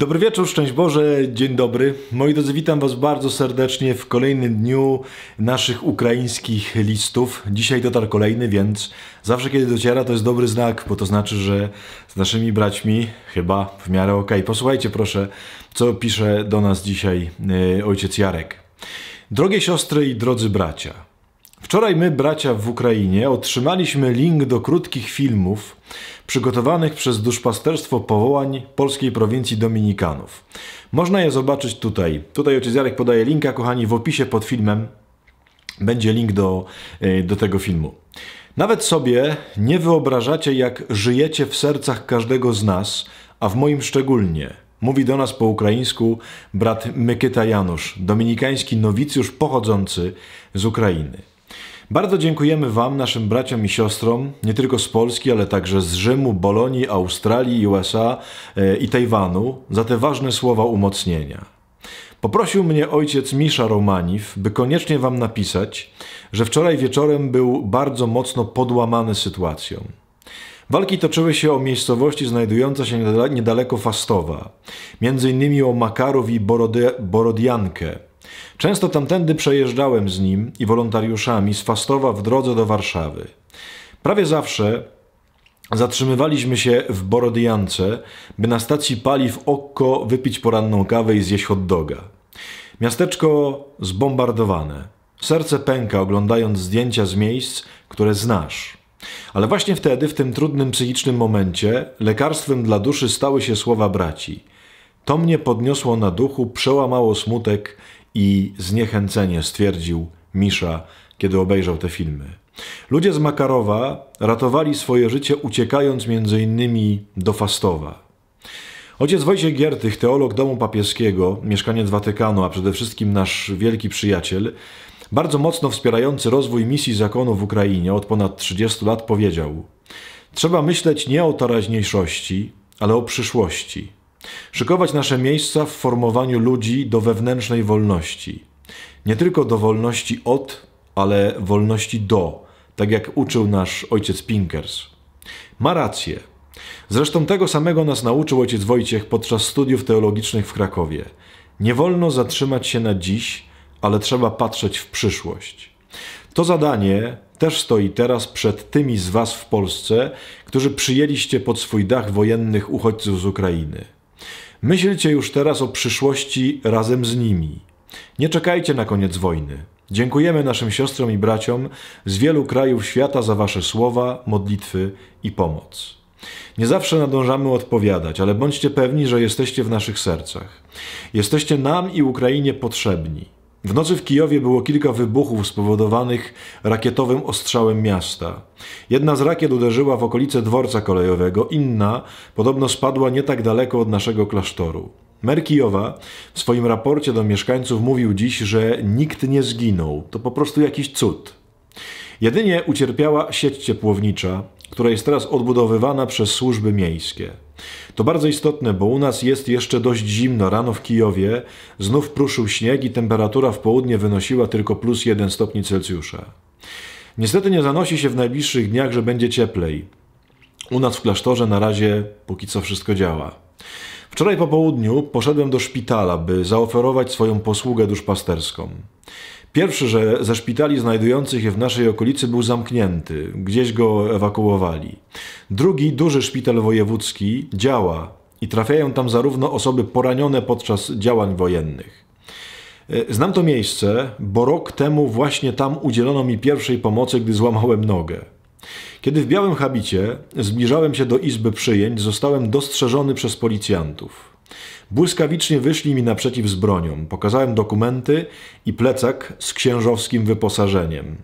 Dobry wieczór, szczęść Boże, dzień dobry. Moi drodzy, witam Was bardzo serdecznie w kolejnym dniu naszych ukraińskich listów. Dzisiaj dotarł kolejny, więc zawsze kiedy dociera to jest dobry znak, bo to znaczy, że z naszymi braćmi chyba w miarę ok. Posłuchajcie proszę, co pisze do nas dzisiaj yy, ojciec Jarek. Drogie siostry i drodzy bracia, Wczoraj my, bracia w Ukrainie, otrzymaliśmy link do krótkich filmów przygotowanych przez duszpasterstwo powołań polskiej prowincji Dominikanów. Można je zobaczyć tutaj. Tutaj ojciec Jarek podaje linka, kochani, w opisie pod filmem będzie link do, e, do tego filmu. Nawet sobie nie wyobrażacie, jak żyjecie w sercach każdego z nas, a w moim szczególnie. Mówi do nas po ukraińsku brat Mykyta Janusz, dominikański nowicjusz pochodzący z Ukrainy. Bardzo dziękujemy Wam, naszym braciom i siostrom, nie tylko z Polski, ale także z Rzymu, Bolonii, Australii, USA e, i Tajwanu, za te ważne słowa umocnienia. Poprosił mnie ojciec Misza Romaniw, by koniecznie wam napisać, że wczoraj wieczorem był bardzo mocno podłamany sytuacją. Walki toczyły się o miejscowości znajdujące się niedaleko Fastowa, między innymi o Makarów i Borody Borodiankę. Często tamtędy przejeżdżałem z nim i wolontariuszami z Fastowa w drodze do Warszawy. Prawie zawsze zatrzymywaliśmy się w Borodyjance, by na stacji paliw Okko wypić poranną kawę i zjeść hot doga. Miasteczko zbombardowane. Serce pęka oglądając zdjęcia z miejsc, które znasz. Ale właśnie wtedy, w tym trudnym psychicznym momencie, lekarstwem dla duszy stały się słowa braci. To mnie podniosło na duchu, przełamało smutek i zniechęcenie stwierdził Misza, kiedy obejrzał te filmy. Ludzie z Makarowa ratowali swoje życie uciekając między innymi do Fastowa. Ojciec Wojciech Giertych, teolog domu papieskiego, mieszkaniec Watykanu, a przede wszystkim nasz wielki przyjaciel, bardzo mocno wspierający rozwój misji zakonu w Ukrainie od ponad 30 lat powiedział: Trzeba myśleć nie o teraźniejszości, ale o przyszłości. Szykować nasze miejsca w formowaniu ludzi do wewnętrznej wolności. Nie tylko do wolności od, ale wolności do, tak jak uczył nasz ojciec Pinkers. Ma rację. Zresztą tego samego nas nauczył ojciec Wojciech podczas studiów teologicznych w Krakowie. Nie wolno zatrzymać się na dziś, ale trzeba patrzeć w przyszłość. To zadanie też stoi teraz przed tymi z Was w Polsce, którzy przyjęliście pod swój dach wojennych uchodźców z Ukrainy. Myślcie już teraz o przyszłości razem z nimi. Nie czekajcie na koniec wojny. Dziękujemy naszym siostrom i braciom z wielu krajów świata za Wasze słowa, modlitwy i pomoc. Nie zawsze nadążamy odpowiadać, ale bądźcie pewni, że jesteście w naszych sercach. Jesteście nam i Ukrainie potrzebni. W nocy w Kijowie było kilka wybuchów spowodowanych rakietowym ostrzałem miasta. Jedna z rakiet uderzyła w okolice dworca kolejowego, inna podobno spadła nie tak daleko od naszego klasztoru. Mer Kijowa w swoim raporcie do mieszkańców mówił dziś, że nikt nie zginął. To po prostu jakiś cud. Jedynie ucierpiała sieć ciepłownicza, która jest teraz odbudowywana przez służby miejskie. To bardzo istotne, bo u nas jest jeszcze dość zimno. Rano w Kijowie znów pruszył śnieg i temperatura w południe wynosiła tylko plus 1 stopni Celsjusza. Niestety nie zanosi się w najbliższych dniach, że będzie cieplej. U nas w klasztorze na razie póki co wszystko działa. Wczoraj po południu poszedłem do szpitala, by zaoferować swoją posługę duszpasterską. Pierwszy, że ze szpitali znajdujących się w naszej okolicy był zamknięty, gdzieś go ewakuowali. Drugi, duży szpital wojewódzki, działa i trafiają tam zarówno osoby poranione podczas działań wojennych. E, znam to miejsce, bo rok temu właśnie tam udzielono mi pierwszej pomocy, gdy złamałem nogę. Kiedy w białym habicie zbliżałem się do izby przyjęć, zostałem dostrzeżony przez policjantów. Błyskawicznie wyszli mi naprzeciw z bronią. Pokazałem dokumenty i plecak z księżowskim wyposażeniem.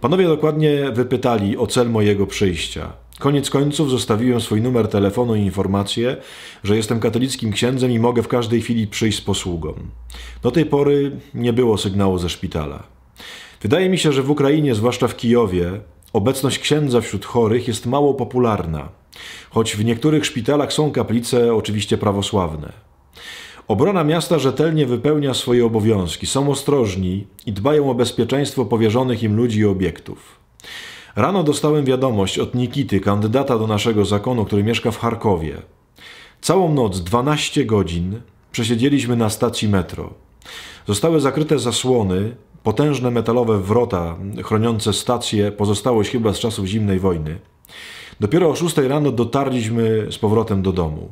Panowie dokładnie wypytali o cel mojego przyjścia. Koniec końców zostawiłem swój numer telefonu i informację, że jestem katolickim księdzem i mogę w każdej chwili przyjść z posługą. Do tej pory nie było sygnału ze szpitala. Wydaje mi się, że w Ukrainie, zwłaszcza w Kijowie, obecność księdza wśród chorych jest mało popularna, choć w niektórych szpitalach są kaplice oczywiście prawosławne. Obrona miasta rzetelnie wypełnia swoje obowiązki, są ostrożni i dbają o bezpieczeństwo powierzonych im ludzi i obiektów. Rano dostałem wiadomość od Nikity, kandydata do naszego zakonu, który mieszka w Charkowie. Całą noc, 12 godzin, przesiedzieliśmy na stacji metro. Zostały zakryte zasłony, potężne metalowe wrota chroniące stację, pozostałość chyba z czasów zimnej wojny. Dopiero o 6 rano dotarliśmy z powrotem do domu.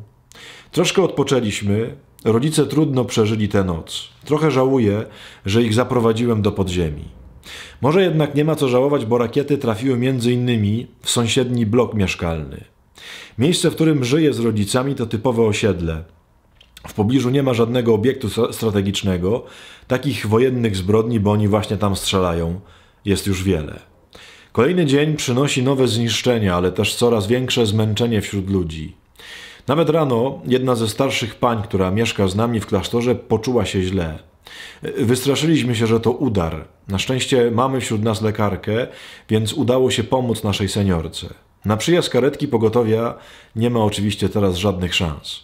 Troszkę odpoczęliśmy, rodzice trudno przeżyli tę noc. Trochę żałuję, że ich zaprowadziłem do podziemi. Może jednak nie ma co żałować, bo rakiety trafiły między innymi w sąsiedni blok mieszkalny. Miejsce, w którym żyję z rodzicami, to typowe osiedle. W pobliżu nie ma żadnego obiektu strategicznego. Takich wojennych zbrodni, bo oni właśnie tam strzelają, jest już wiele. Kolejny dzień przynosi nowe zniszczenia, ale też coraz większe zmęczenie wśród ludzi. Nawet rano jedna ze starszych pań, która mieszka z nami w klasztorze, poczuła się źle. Wystraszyliśmy się, że to udar. Na szczęście mamy wśród nas lekarkę, więc udało się pomóc naszej seniorce. Na przyjazd karetki pogotowia nie ma oczywiście teraz żadnych szans.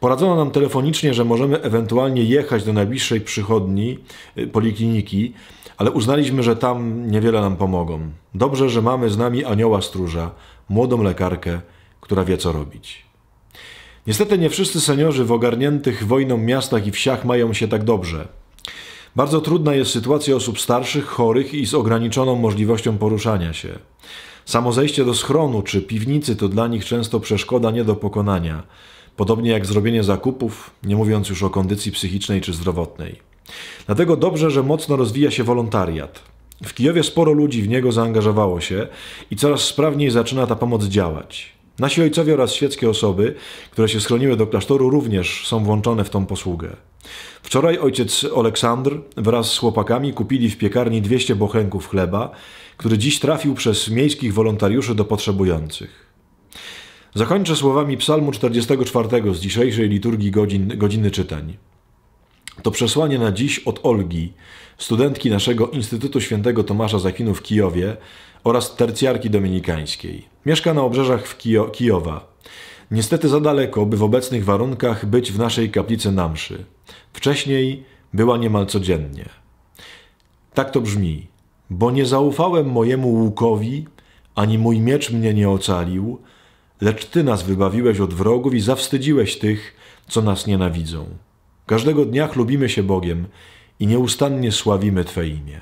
Poradzono nam telefonicznie, że możemy ewentualnie jechać do najbliższej przychodni y, polikliniki, ale uznaliśmy, że tam niewiele nam pomogą. Dobrze, że mamy z nami anioła stróża, młodą lekarkę, która wie co robić. Niestety nie wszyscy seniorzy w ogarniętych wojną miastach i wsiach mają się tak dobrze. Bardzo trudna jest sytuacja osób starszych, chorych i z ograniczoną możliwością poruszania się. Samo zejście do schronu czy piwnicy to dla nich często przeszkoda nie do pokonania, podobnie jak zrobienie zakupów, nie mówiąc już o kondycji psychicznej czy zdrowotnej. Dlatego dobrze, że mocno rozwija się wolontariat. W Kijowie sporo ludzi w niego zaangażowało się i coraz sprawniej zaczyna ta pomoc działać. Nasi ojcowie oraz świeckie osoby, które się schroniły do klasztoru, również są włączone w tą posługę. Wczoraj ojciec Aleksandr wraz z chłopakami kupili w piekarni 200 bochenków chleba, który dziś trafił przez miejskich wolontariuszy do potrzebujących. Zakończę słowami psalmu 44 z dzisiejszej liturgii godzin, godziny czytań. To przesłanie na dziś od Olgi, studentki naszego Instytutu Świętego Tomasza Zakwinu w Kijowie oraz tercjarki dominikańskiej. Mieszka na obrzeżach w Kijo Kijowa. Niestety za daleko, by w obecnych warunkach być w naszej kaplicy na mszy. Wcześniej była niemal codziennie. Tak to brzmi. Bo nie zaufałem mojemu łukowi, ani mój miecz mnie nie ocalił, lecz Ty nas wybawiłeś od wrogów i zawstydziłeś tych, co nas nienawidzą. Każdego dnia chlubimy się Bogiem i nieustannie sławimy Twe imię.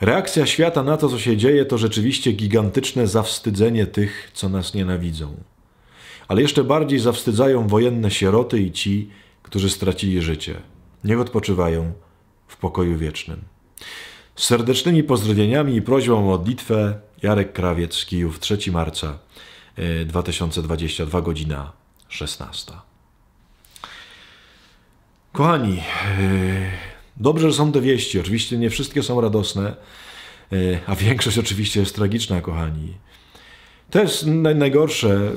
Reakcja świata na to, co się dzieje, to rzeczywiście gigantyczne zawstydzenie tych, co nas nienawidzą. Ale jeszcze bardziej zawstydzają wojenne sieroty i ci, którzy stracili życie. Niech odpoczywają w pokoju wiecznym. Z serdecznymi pozdrowieniami i prośbą o modlitwę Jarek Krawiec, Kijów, 3 marca 2022, e, godzina 16. Kochani, e, dobrze, że są te wieści. Oczywiście nie wszystkie są radosne, e, a większość oczywiście jest tragiczna, kochani. To jest najgorsze,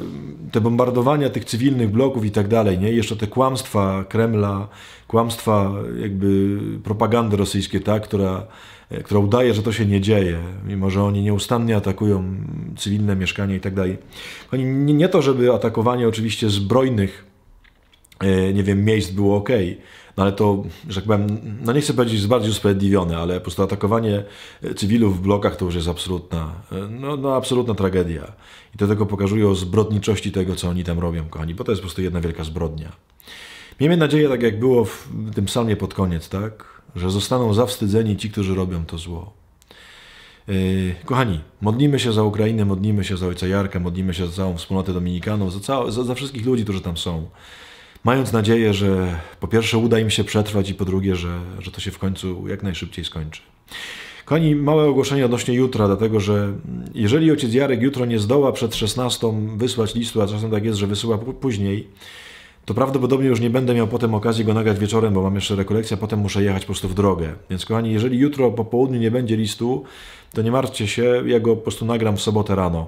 te bombardowania tych cywilnych bloków i tak dalej, nie? Jeszcze te kłamstwa Kremla, kłamstwa jakby propagandy rosyjskiej, ta, która, e, która udaje, że to się nie dzieje, mimo że oni nieustannie atakują cywilne mieszkania i tak dalej. Kochani, nie to, żeby atakowanie oczywiście zbrojnych E, nie wiem, miejsc było ok. No ale to, że tak powiem, no nie chcę powiedzieć bardziej usprawiedliwione, ale po prostu atakowanie e, cywilów w blokach to już jest absolutna, e, no, no absolutna tragedia. I to tylko pokazuje o zbrodniczości tego, co oni tam robią, kochani, bo to jest po prostu jedna wielka zbrodnia. Miejmy nadzieję, tak jak było w tym psalmie pod koniec, tak, że zostaną zawstydzeni ci, którzy robią to zło. Kochani, modlimy się za Ukrainę, modlimy się za ojca Jarka, modlimy się za całą wspólnotę dominikanów, za, za, za wszystkich ludzi, którzy tam są mając nadzieję, że po pierwsze uda im się przetrwać i po drugie, że, że to się w końcu jak najszybciej skończy. Kochani, małe ogłoszenie odnośnie jutra, dlatego że mm, jeżeli ojciec Jarek jutro nie zdoła przed 16 wysłać listu, a czasem tak jest, że wysyła później, to prawdopodobnie już nie będę miał potem okazji go nagrać wieczorem, bo mam jeszcze rekolekcję, a potem muszę jechać po prostu w drogę. Więc kochani, jeżeli jutro po południu nie będzie listu, to nie martwcie się, ja go po prostu nagram w sobotę rano.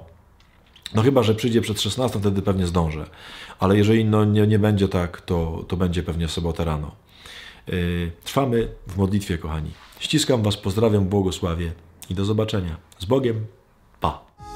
No chyba, że przyjdzie przed 16, wtedy pewnie zdążę. Ale jeżeli no, nie, nie będzie tak, to, to będzie pewnie w sobotę rano. Yy, trwamy w modlitwie, kochani. Ściskam Was, pozdrawiam, błogosławię i do zobaczenia. Z Bogiem. Pa.